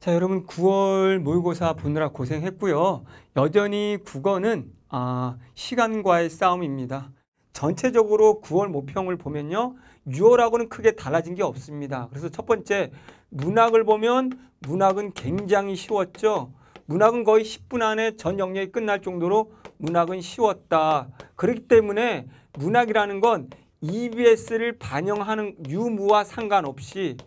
자, 여러분 9월 모의고사 보느라 고생했고요. 여전히 국어는 아, 시간과의 싸움입니다. 전체적으로 9월 모평을 보면요. 6월하고는 크게 달라진 게 없습니다. 그래서 첫 번째 문학을 보면 문학은 굉장히 쉬웠죠. 문학은 거의 10분 안에 전 영역이 끝날 정도로 문학은 쉬웠다. 그렇기 때문에 문학이라는 건 EBS를 반영하는 유무와 상관없이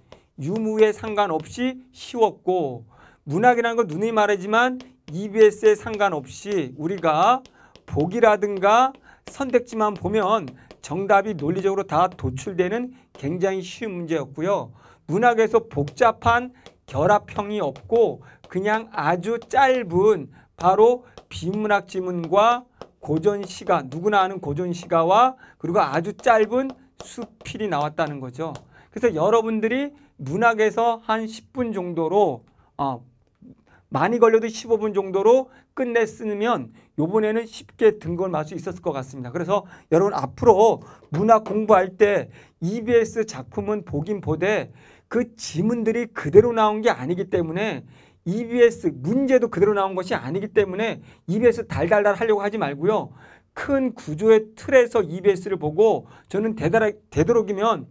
유무에 상관없이 쉬웠고 문학이라는 건 눈이 말하지만 EBS에 상관없이 우리가 보기라든가 선택지만 보면 정답이 논리적으로 다 도출되는 굉장히 쉬운 문제였고요. 문학에서 복잡한 결합형이 없고 그냥 아주 짧은 바로 비문학 지문과 고전시가 누구나 아는 고전시가와 그리고 아주 짧은 수필이 나왔다는 거죠. 그래서 여러분들이 문학에서 한 10분 정도로 어, 많이 걸려도 15분 정도로 끝내 쓰면 요번에는 쉽게 등급을 수 있었을 것 같습니다. 그래서 여러분 앞으로 문학 공부할 때 EBS 작품은 보긴 보되 그 지문들이 그대로 나온 게 아니기 때문에 EBS 문제도 그대로 나온 것이 아니기 때문에 EBS 달달달 하려고 하지 말고요. 큰 구조의 틀에서 EBS를 보고 저는 되도록이면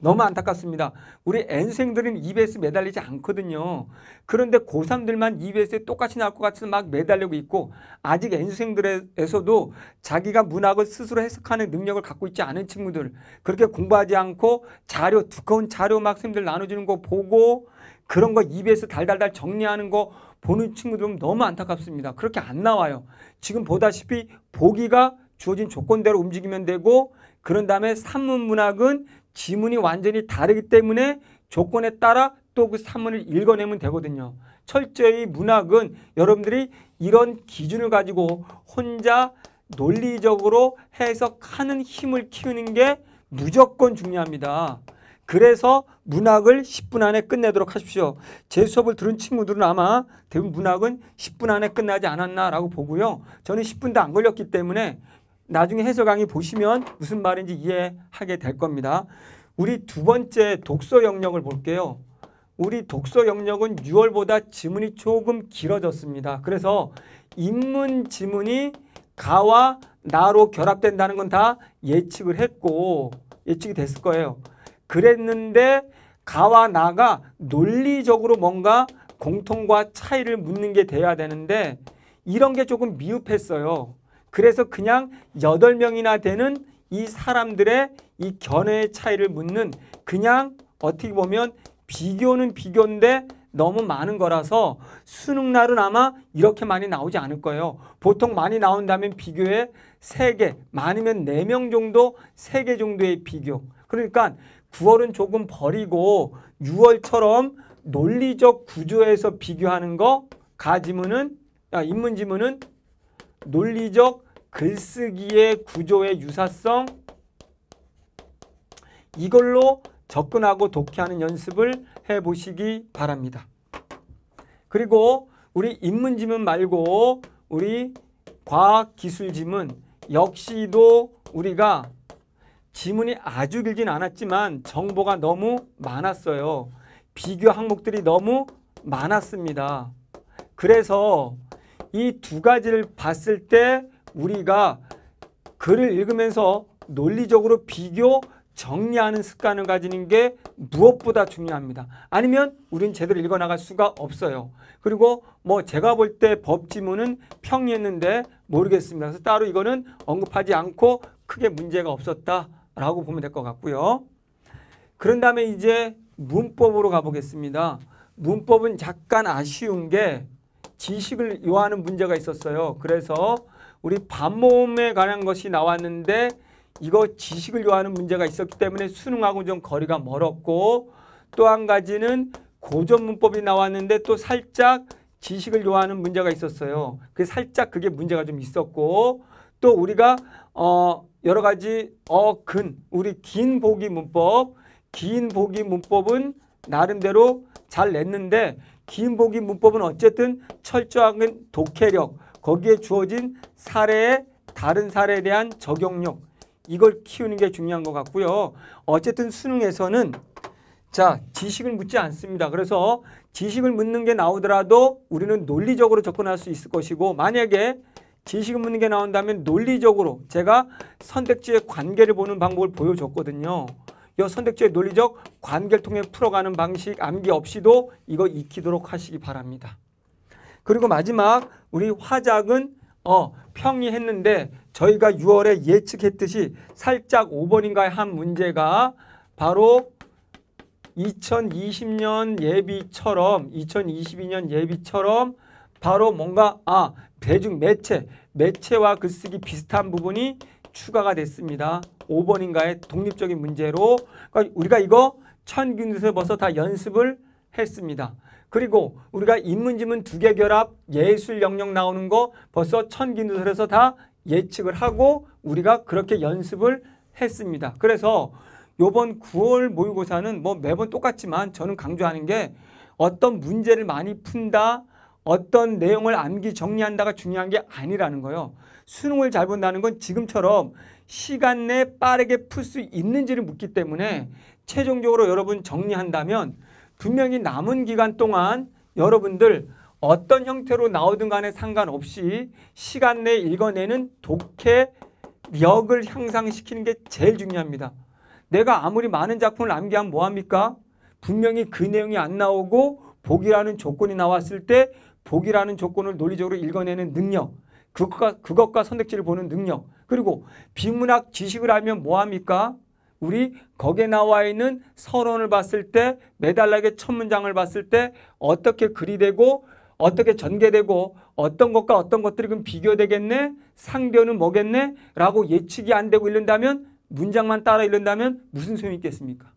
너무 안타깝습니다. 우리 N생들은 EBS 매달리지 않거든요. 그런데 고3들만 EBS에 똑같이 나올 것같아서막 매달리고 있고 아직 N생들에서도 자기가 문학을 스스로 해석하는 능력을 갖고 있지 않은 친구들 그렇게 공부하지 않고 자료 두꺼운 자료 막 선생님들 나눠주는 거 보고 그런 거 EBS 달달달 정리하는 거 보는 친구들은 너무 안타깝습니다. 그렇게 안 나와요. 지금 보다시피 보기가 주어진 조건대로 움직이면 되고 그런 다음에 산문 문학은 지문이 완전히 다르기 때문에 조건에 따라 또그 사문을 읽어내면 되거든요. 철저히 문학은 여러분들이 이런 기준을 가지고 혼자 논리적으로 해석하는 힘을 키우는 게 무조건 중요합니다. 그래서 문학을 10분 안에 끝내도록 하십시오. 제 수업을 들은 친구들은 아마 대부분 문학은 10분 안에 끝나지 않았나라고 보고요. 저는 10분도 안 걸렸기 때문에 나중에 해설 강의 보시면 무슨 말인지 이해하게 될 겁니다. 우리 두 번째 독서 영역을 볼게요. 우리 독서 영역은 6월보다 지문이 조금 길어졌습니다. 그래서 입문 지문이 가와 나로 결합된다는 건 다 예측을 했고 예측이 됐을 거예요. 그랬는데 가와 나가 논리적으로 뭔가 공통과 차이를 묻는 게 돼야 되는데 이런 게 조금 미흡했어요. 그래서 그냥 8 명이나 되는 이 사람들의 이 견해의 차이를 묻는 그냥 어떻게 보면 비교는 비교인데 너무 많은 거라서 수능 날은 아마 이렇게 많이 나오지 않을 거예요. 보통 많이 나온다면 비교에 3개 많으면 4명 정도, 3개 정도의 비교. 그러니까 9월은 조금 버리고 6월처럼 논리적 구조에서 비교하는 거 가지문은 아, 인문지문은 논리적 글쓰기의 구조의 유사성 이걸로 접근하고 독해하는 연습을 해보시기 바랍니다. 그리고 우리 입문지문 말고 우리 과학기술지문 역시도 우리가 지문이 아주 길진 않았지만 정보가 너무 많았어요. 비교 항목들이 너무 많았습니다. 그래서 이 두 가지를 봤을 때 우리가 글을 읽으면서 논리적으로 비교 정리하는 습관을 가지는 게 무엇보다 중요합니다. 아니면 우린 제대로 읽어나갈 수가 없어요. 그리고 뭐 제가 볼 때 법지문은 평이했는데 모르겠습니다. 그래서 따로 이거는 언급하지 않고 크게 문제가 없었다라고 보면 될 것 같고요. 그런 다음에 이제 문법으로 가보겠습니다. 문법은 잠깐 아쉬운 게 지식을 요하는 문제가 있었어요. 그래서 우리 반모음에 관한 것이 나왔는데 이거 지식을 요하는 문제가 있었기 때문에 수능하고 좀 거리가 멀었고 또 한 가지는 고전 문법이 나왔는데 또 살짝 지식을 요하는 문제가 있었어요. 그 살짝 그게 문제가 좀 있었고 또 우리가 어 여러 가지 어근 우리 긴 보기 문법 긴 보기 문법은 나름대로 잘 냈는데 긴 보기 문법은 어쨌든 철저한 독해력 거기에 주어진 사례의 다른 사례에 대한 적용력 이걸 키우는 게 중요한 것 같고요. 어쨌든 수능에서는 자 지식을 묻지 않습니다. 그래서 지식을 묻는 게 나오더라도 우리는 논리적으로 접근할 수 있을 것이고 만약에 지식을 묻는 게 나온다면 논리적으로 제가 선택지의 관계를 보는 방법을 보여줬거든요. 이 선택지의 논리적 관계를 통해 풀어가는 방식 암기 없이도 이거 익히도록 하시기 바랍니다. 그리고 마지막 우리 화작은 어, 평이 했는데 저희가 6월에 예측했듯이 살짝 5번인가에 한 문제가 바로 2020년 예비처럼 2022년 예비처럼 바로 뭔가 아 대중 매체 매체와 글쓰기 그 비슷한 부분이 추가가 됐습니다. 5번인가의 독립적인 문제로 그러니까 우리가 이거 천균에서 벌써 다 연습을 했습니다. 그리고 우리가 인문지문 두 개 결합 예술 영역 나오는 거 벌써 천기누설에서 다 예측을 하고 우리가 그렇게 연습을 했습니다. 그래서 요번 9월 모의고사는 뭐 매번 똑같지만 저는 강조하는 게 어떤 문제를 많이 푼다, 어떤 내용을 암기 정리한다가 중요한 게 아니라는 거예요. 수능을 잘 본다는 건 지금처럼 시간 내 빠르게 풀 수 있는지를 묻기 때문에 최종적으로 여러분 정리한다면 분명히 남은 기간 동안 여러분들 어떤 형태로 나오든 간에 상관없이 시간 내에 읽어내는 독해력을 향상시키는 게 제일 중요합니다. 내가 아무리 많은 작품을 암기하면 뭐합니까? 분명히 그 내용이 안 나오고 복이라는 조건이 나왔을 때 복이라는 조건을 논리적으로 읽어내는 능력 그것과, 그것과 선택지를 보는 능력 그리고 비문학 지식을 알면 뭐합니까? 우리 거기에 나와 있는 서론을 봤을 때 메달락의 첫 문장을 봤을 때 어떻게 글이 되고 어떻게 전개되고 어떤 것과 어떤 것들이 그럼 비교되겠네 상변은 뭐겠네 라고 예측이 안 되고 읽는다면 문장만 따라 읽는다면 무슨 소용이 있겠습니까?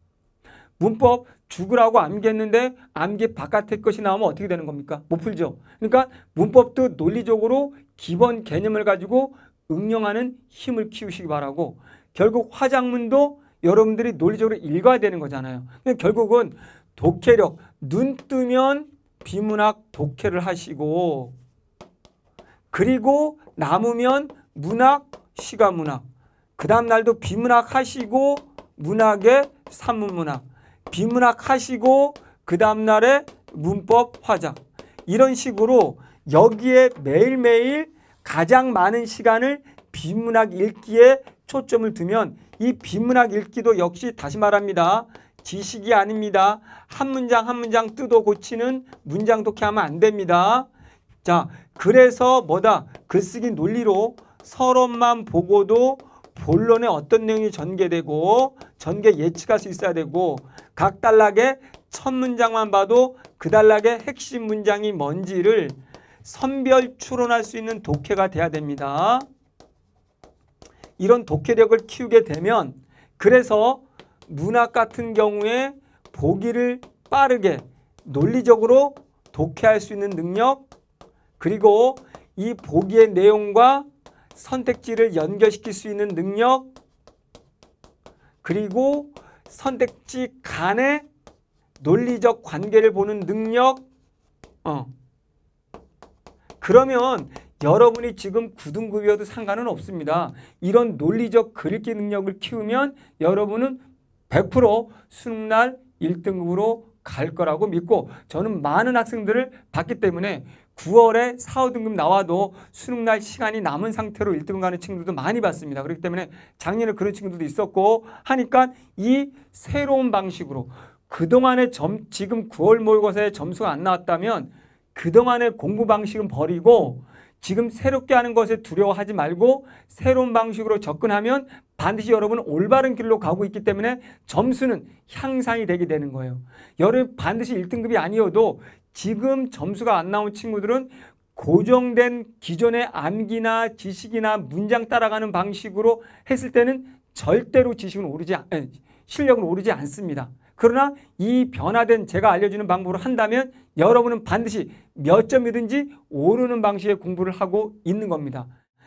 문법 죽으라고 암기했는데 암기 바깥의 것이 나오면 어떻게 되는 겁니까? 못 풀죠. 그러니까 문법도 논리적으로 기본 개념을 가지고 응용하는 힘을 키우시기 바라고 결국 화장문도 여러분들이 논리적으로 읽어야 되는 거잖아요. 근데 그러니까 결국은 독해력, 눈 뜨면 비문학 독해를 하시고 그리고 남으면 문학, 시가문학 그 다음날도 비문학 하시고 문학의 산문문학 비문학 하시고 그 다음날에 문법 화작 이런 식으로 여기에 매일매일 가장 많은 시간을 비문학 읽기에 초점을 두면 이 비문학 읽기도 역시 다시 말합니다. 지식이 아닙니다. 한 문장 한 문장 뜯어 고치는 문장 독해하면 안 됩니다. 자, 그래서 뭐다? 글쓰기 논리로 서론만 보고도 본론에 어떤 내용이 전개되고 전개 예측할 수 있어야 되고 각 단락의 첫 문장만 봐도 그 단락의 핵심 문장이 뭔지를 선별 추론할 수 있는 독해가 돼야 됩니다. 이런 독해력을 키우게 되면 그래서 문학 같은 경우에 보기를 빠르게 논리적으로 독해할 수 있는 능력 그리고 이 보기의 내용과 선택지를 연결시킬 수 있는 능력 그리고 선택지 간의 논리적 관계를 보는 능력 어. 그러면 여러분이 지금 구등급이어도 상관은 없습니다. 이런 논리적 글읽기 능력을 키우면 여러분은 100% 수능날 1등급으로 갈 거라고 믿고 저는 많은 학생들을 봤기 때문에 9월에 4, 5등급 나와도 수능날 시간이 남은 상태로 1등급 가는 친구들도 많이 봤습니다. 그렇기 때문에 작년에 그런 친구들도 있었고 하니까 이 새로운 방식으로 그동안에 점, 지금 9월 모의고사에 점수가 안 나왔다면 그동안의 공부 방식은 버리고 지금 새롭게 하는 것에 두려워하지 말고 새로운 방식으로 접근하면 반드시 여러분은 올바른 길로 가고 있기 때문에 점수는 향상이 되게 되는 거예요. 여러분 반드시 1등급이 아니어도 지금 점수가 안 나온 친구들은 고정된 기존의 암기나 지식이나 문장 따라가는 방식으로 했을 때는 절대로 지식은 오르지 아니, 실력은 오르지 않습니다. 그러나 이 변화된 제가 알려주는 방법으로 한다면 여러분은 반드시 몇 점이든지 오르는 방식의 공부를 하고 있는 겁니다.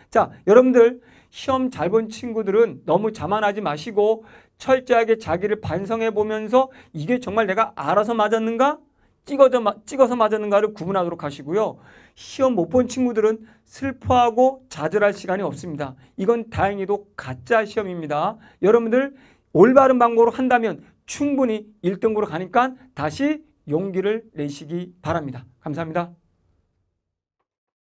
자, 여러분들 시험 잘 본 친구들은 너무 자만하지 마시고 철저하게 자기를 반성해 보면서 이게 정말 내가 알아서 맞았는가? 찍어져, 찍어서 맞았는가를 구분하도록 하시고요. 시험 못 본 친구들은 슬퍼하고 좌절할 시간이 없습니다. 이건 다행히도 가짜 시험입니다. 여러분들 올바른 방법으로 한다면 충분히 1등으로 가니까 다시 용기를 내시기 바랍니다. 감사합니다.